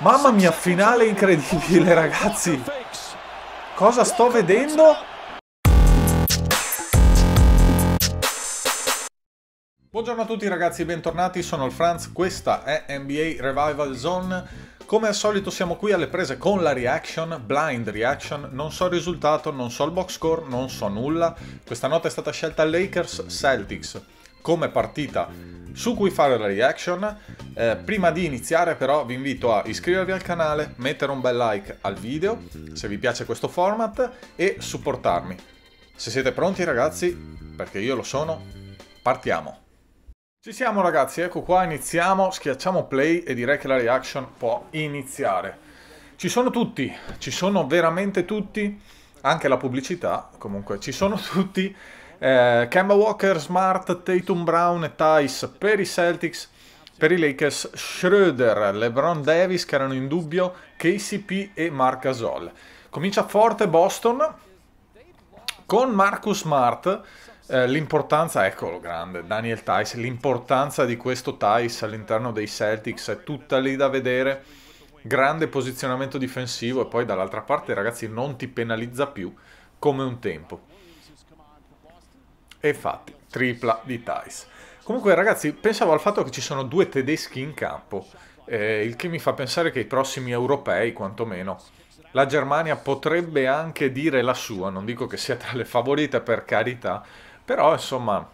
Mamma mia, finale incredibile, ragazzi. Cosa sto vedendo? Buongiorno a tutti ragazzi, bentornati, sono il Franz, questa è NBA Revival Zone. Come al solito siamo qui alle prese con la reaction, blind reaction, non so il risultato, non so il box score, non so nulla. Questa nota è stata scelta Lakers Celtics come partita su cui fare la reaction. Eh, prima di iniziare però vi invito a iscrivervi al canale, mettere un bel like al video se vi piace questo format e supportarmi. Se siete pronti ragazzi, perché io lo sono, partiamo! Ci siamo ragazzi, ecco qua, iniziamo, schiacciamo play e direi che la reaction può iniziare. Ci sono tutti, ci sono veramente tutti, anche la pubblicità, comunque ci sono tutti eh, Kemba Walker, Smart, Tatum Brown e Tice per i Celtics. Per i Lakers, Schroeder, LeBron Davis che erano in dubbio, KCP e Marc Gasol. Comincia forte Boston con Marcus Smart. Eh, l'importanza, eccolo grande, Daniel Tice, l'importanza di questo Tice all'interno dei Celtics è tutta lì da vedere. Grande posizionamento difensivo e poi dall'altra parte, ragazzi, non ti penalizza più come un tempo. E infatti, tripla di Thais. Comunque ragazzi, pensavo al fatto che ci sono due tedeschi in campo, eh, il che mi fa pensare che i prossimi europei, quantomeno, la Germania potrebbe anche dire la sua, non dico che sia tra le favorite per carità, però insomma,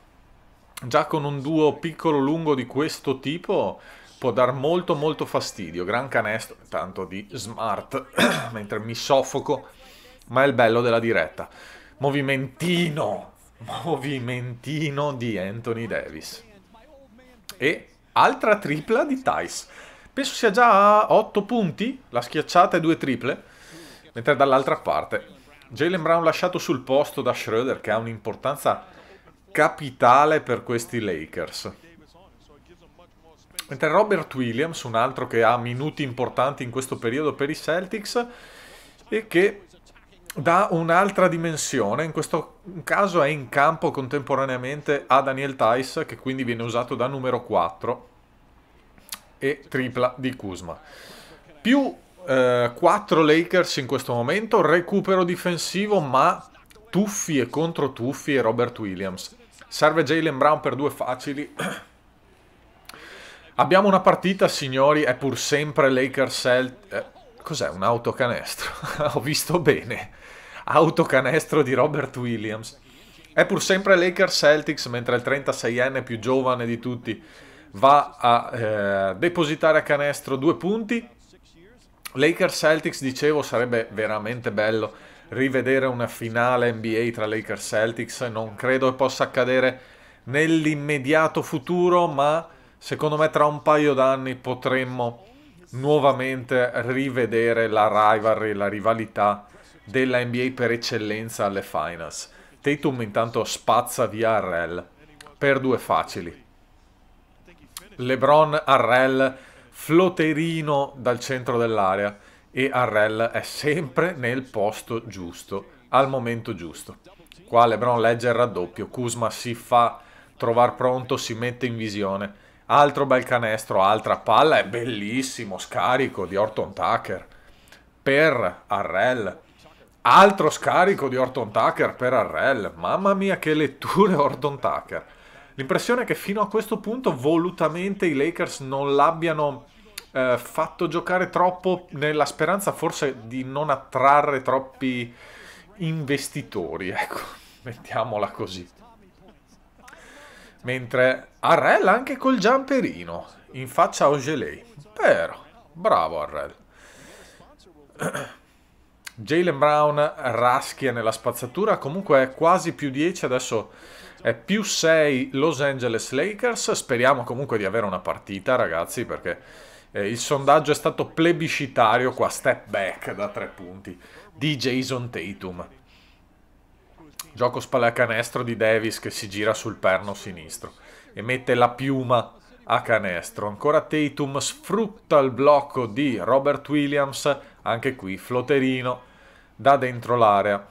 già con un duo piccolo-lungo di questo tipo può dar molto molto fastidio, gran canestro, tanto di smart, mentre mi soffoco, ma è il bello della diretta. Movimentino! movimentino di Anthony Davis. E altra tripla di Tice. Penso sia già a 8 punti, la schiacciata e due triple, mentre dall'altra parte Jalen Brown lasciato sul posto da Schroeder che ha un'importanza capitale per questi Lakers. Mentre Robert Williams, un altro che ha minuti importanti in questo periodo per i Celtics e che da un'altra dimensione, in questo caso è in campo contemporaneamente a Daniel Tice, che quindi viene usato da numero 4 e tripla di Kuzma. Più eh, 4 Lakers in questo momento, recupero difensivo ma tuffi e contro tuffi e Robert Williams. Serve Jalen Brown per due facili. Abbiamo una partita, signori, è pur sempre Lakers-Celt... Eh, cos'è? Un autocanestro? Ho visto bene autocanestro di Robert Williams. È pur sempre Lakers Celtics, mentre il 36enne più giovane di tutti va a eh, depositare a canestro due punti. Lakers Celtics, dicevo, sarebbe veramente bello rivedere una finale NBA tra Lakers Celtics. Non credo possa accadere nell'immediato futuro, ma secondo me tra un paio d'anni potremmo nuovamente rivedere la rivalry, la rivalità della NBA per eccellenza alle finals. Tatum intanto spazza via Arrel per due facili. LeBron Arrel flotterino dal centro dell'area e Arrel è sempre nel posto giusto, al momento giusto. Qua LeBron legge il raddoppio, Kuzma si fa trovare pronto, si mette in visione. Altro bel canestro, altra palla, è bellissimo, scarico di Orton Tucker per Arrel Altro scarico di Orton Tucker per Arrel. Mamma mia che letture Orton Tucker. L'impressione è che fino a questo punto volutamente i Lakers non l'abbiano eh, fatto giocare troppo nella speranza forse di non attrarre troppi investitori, ecco, mettiamola così. Mentre Arrel anche col giamperino in faccia a Ogelei. Però, bravo Arrel. Jalen Brown raschia nella spazzatura, comunque è quasi più 10 adesso è più 6 Los Angeles Lakers. Speriamo comunque di avere una partita, ragazzi, perché eh, il sondaggio è stato plebiscitario qua, step back da tre punti di Jason Tatum. Gioco spalle a canestro di Davis che si gira sul perno sinistro e mette la piuma a canestro. Ancora Tatum sfrutta il blocco di Robert Williams, anche qui floterino da dentro l'area.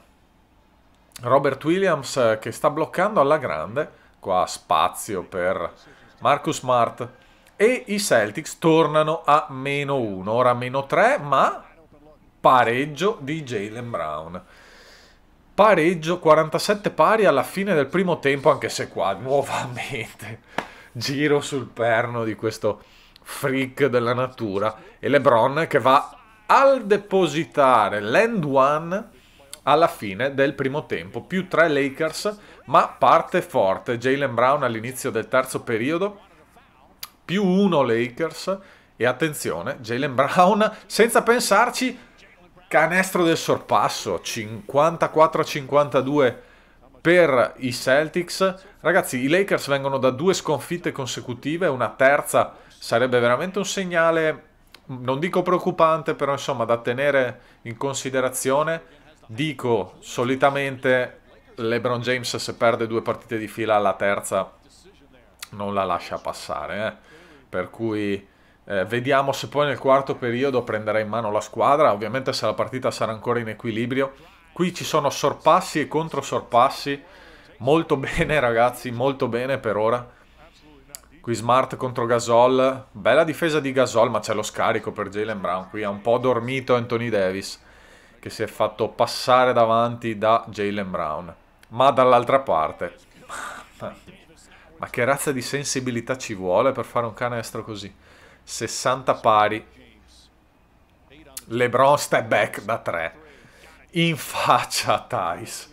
Robert Williams eh, che sta bloccando alla grande, qua spazio per Marcus Smart e i Celtics tornano a meno 1, ora meno 3, ma pareggio di Jalen Brown. Pareggio 47 pari alla fine del primo tempo, anche se qua nuovamente giro sul perno di questo freak della natura e LeBron che va al depositare l'end one alla fine del primo tempo, più tre Lakers, ma parte forte Jalen Brown all'inizio del terzo periodo, più uno Lakers e attenzione, Jalen Brown senza pensarci canestro del sorpasso, 54-52 per i Celtics. Ragazzi, i Lakers vengono da due sconfitte consecutive, una terza sarebbe veramente un segnale non dico preoccupante, però insomma da tenere in considerazione. Dico solitamente LeBron James se perde due partite di fila alla terza non la lascia passare, eh. per cui eh, vediamo se poi nel quarto periodo prenderà in mano la squadra, ovviamente se la partita sarà ancora in equilibrio. Qui ci sono sorpassi e controsorpassi, molto bene ragazzi, molto bene per ora Qui Smart contro Gasol, bella difesa di Gasol, ma c'è lo scarico per Jalen Brown. Qui ha un po' dormito Anthony Davis, che si è fatto passare davanti da Jalen Brown. Ma dall'altra parte... ma che razza di sensibilità ci vuole per fare un canestro così? 60 pari. LeBron step back da 3. In faccia a Thais.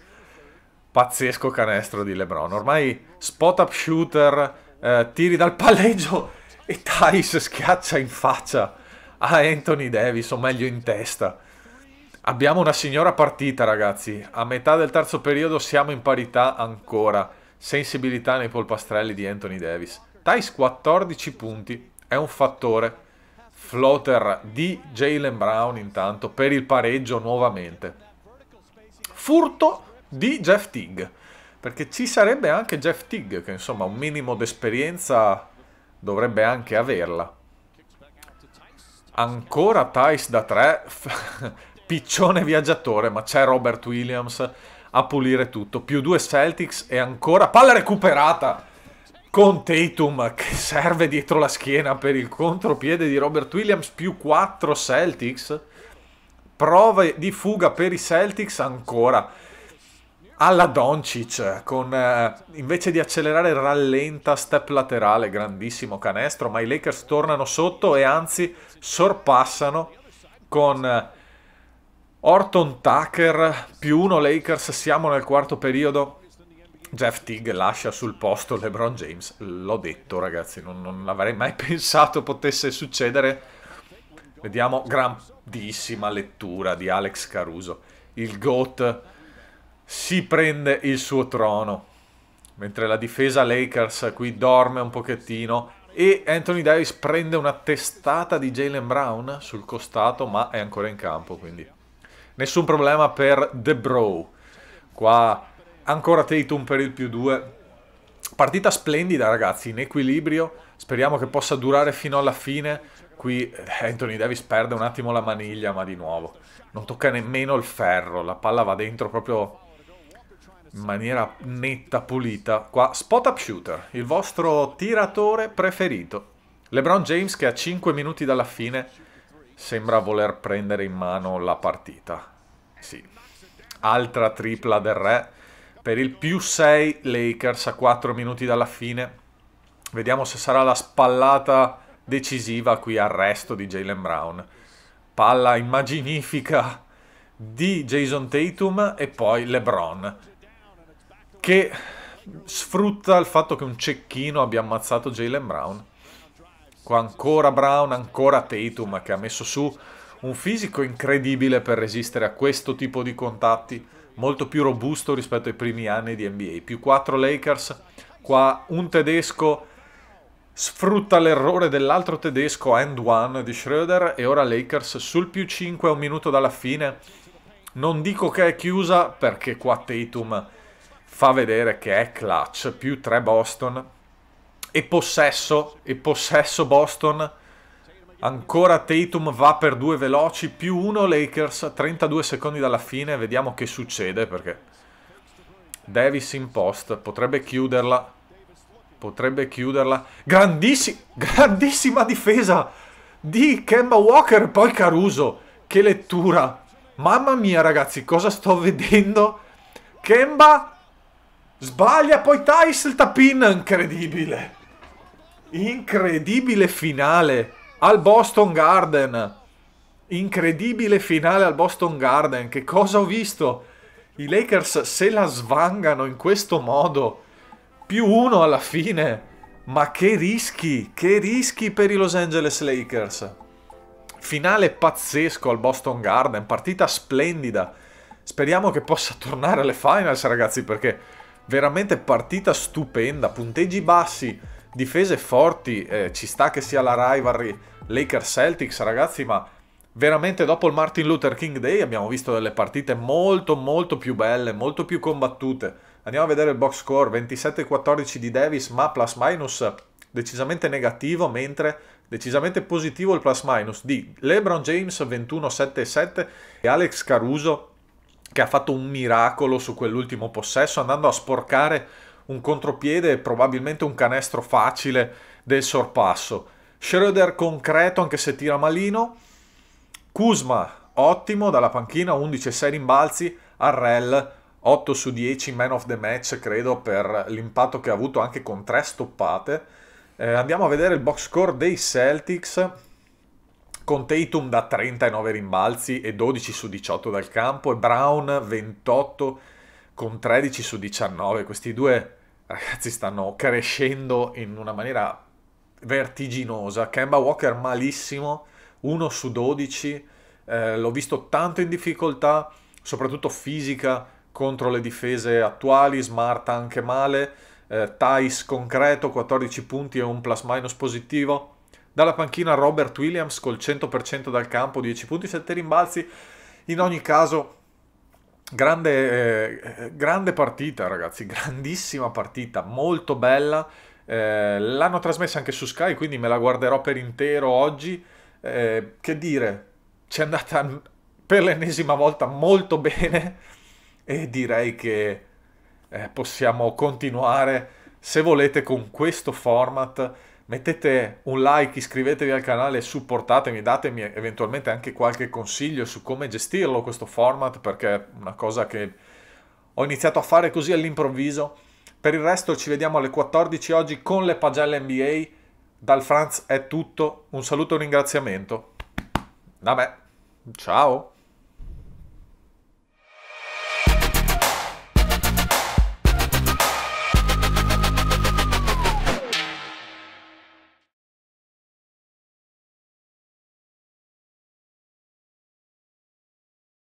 Pazzesco canestro di LeBron. Ormai spot up shooter eh, tiri dal palleggio e Thais schiaccia in faccia a Anthony Davis, o meglio in testa. Abbiamo una signora partita, ragazzi. A metà del terzo periodo siamo in parità ancora. Sensibilità nei polpastrelli di Anthony Davis. Thais 14 punti, è un fattore. Floater di Jalen Brown intanto per il pareggio nuovamente. Furto di Jeff Tigg. Perché ci sarebbe anche Jeff Tigg, che insomma un minimo d'esperienza dovrebbe anche averla. Ancora Tice da 3, piccione viaggiatore, ma c'è Robert Williams a pulire tutto. Più due Celtics e ancora palla recuperata con Tatum che serve dietro la schiena per il contropiede di Robert Williams più 4 Celtics. Prove di fuga per i Celtics ancora alla Doncic con eh, invece di accelerare rallenta step laterale grandissimo canestro ma i Lakers tornano sotto e anzi sorpassano con eh, Orton Tucker più uno Lakers siamo nel quarto periodo Jeff Tigg lascia sul posto LeBron James l'ho detto ragazzi non, non avrei mai pensato potesse succedere vediamo grandissima lettura di Alex Caruso il GOAT si prende il suo trono. Mentre la difesa Lakers qui dorme un pochettino e Anthony Davis prende una testata di Jalen Brown sul costato, ma è ancora in campo, quindi nessun problema per The Bro. Qua ancora Tatum per il più 2. Partita splendida, ragazzi, in equilibrio. Speriamo che possa durare fino alla fine. Qui eh, Anthony Davis perde un attimo la maniglia, ma di nuovo non tocca nemmeno il ferro, la palla va dentro proprio in maniera netta, pulita. Qua, spot up shooter, il vostro tiratore preferito. LeBron James che a 5 minuti dalla fine sembra voler prendere in mano la partita. Sì, altra tripla del re per il più 6 Lakers a 4 minuti dalla fine. Vediamo se sarà la spallata decisiva qui al resto di Jalen Brown. Palla immaginifica di Jason Tatum e poi LeBron che sfrutta il fatto che un cecchino abbia ammazzato Jalen Brown. Qua ancora Brown, ancora Tatum che ha messo su un fisico incredibile per resistere a questo tipo di contatti, molto più robusto rispetto ai primi anni di NBA. Più 4 Lakers, qua un tedesco sfrutta l'errore dell'altro tedesco end one di Schroeder e ora Lakers sul più 5 a un minuto dalla fine. Non dico che è chiusa perché qua Tatum fa vedere che è clutch, più 3 Boston e possesso, e possesso Boston, ancora Tatum va per due veloci, più 1 Lakers, 32 secondi dalla fine, vediamo che succede perché Davis in post, potrebbe chiuderla, potrebbe chiuderla, Grandissi grandissima difesa di Kemba Walker, poi Caruso, che lettura, mamma mia ragazzi, cosa sto vedendo? Kemba Sbaglia poi Tice il tapin, incredibile. Incredibile finale al Boston Garden. Incredibile finale al Boston Garden. Che cosa ho visto? I Lakers se la svangano in questo modo. Più uno alla fine. Ma che rischi, che rischi per i Los Angeles Lakers. Finale pazzesco al Boston Garden, partita splendida. Speriamo che possa tornare alle finals ragazzi perché veramente partita stupenda, punteggi bassi, difese forti, eh, ci sta che sia la rivalry Lakers-Celtics ragazzi, ma veramente dopo il Martin Luther King Day abbiamo visto delle partite molto molto più belle, molto più combattute. Andiamo a vedere il box score, 27-14 di Davis, ma plus minus decisamente negativo, mentre decisamente positivo il plus minus di LeBron James 21-7-7 e Alex Caruso che ha fatto un miracolo su quell'ultimo possesso andando a sporcare un contropiede e probabilmente un canestro facile del sorpasso. Schroeder concreto anche se tira malino. Kuzma ottimo dalla panchina, 11 6 rimbalzi. Arrel 8 su 10 man of the match credo per l'impatto che ha avuto anche con tre stoppate. Eh, andiamo a vedere il box score dei Celtics con Tatum da 39 rimbalzi e 12 su 18 dal campo e Brown 28 con 13 su 19. Questi due ragazzi stanno crescendo in una maniera vertiginosa. Kemba Walker malissimo, 1 su 12, eh, l'ho visto tanto in difficoltà, soprattutto fisica contro le difese attuali, Smart anche male, eh, Thais concreto, 14 punti e un plus minus positivo. Dalla panchina Robert Williams col 100% dal campo, 10 punti, 7 rimbalzi. In ogni caso, grande, eh, grande partita ragazzi, grandissima partita, molto bella. Eh, l'hanno trasmessa anche su Sky, quindi me la guarderò per intero oggi. Eh, che dire, ci è andata per l'ennesima volta molto bene e direi che eh, possiamo continuare, se volete, con questo format mettete un like, iscrivetevi al canale, supportatemi, datemi eventualmente anche qualche consiglio su come gestirlo questo format perché è una cosa che ho iniziato a fare così all'improvviso. Per il resto ci vediamo alle 14 oggi con le pagelle NBA. Dal Franz è tutto, un saluto e un ringraziamento. Da me, ciao!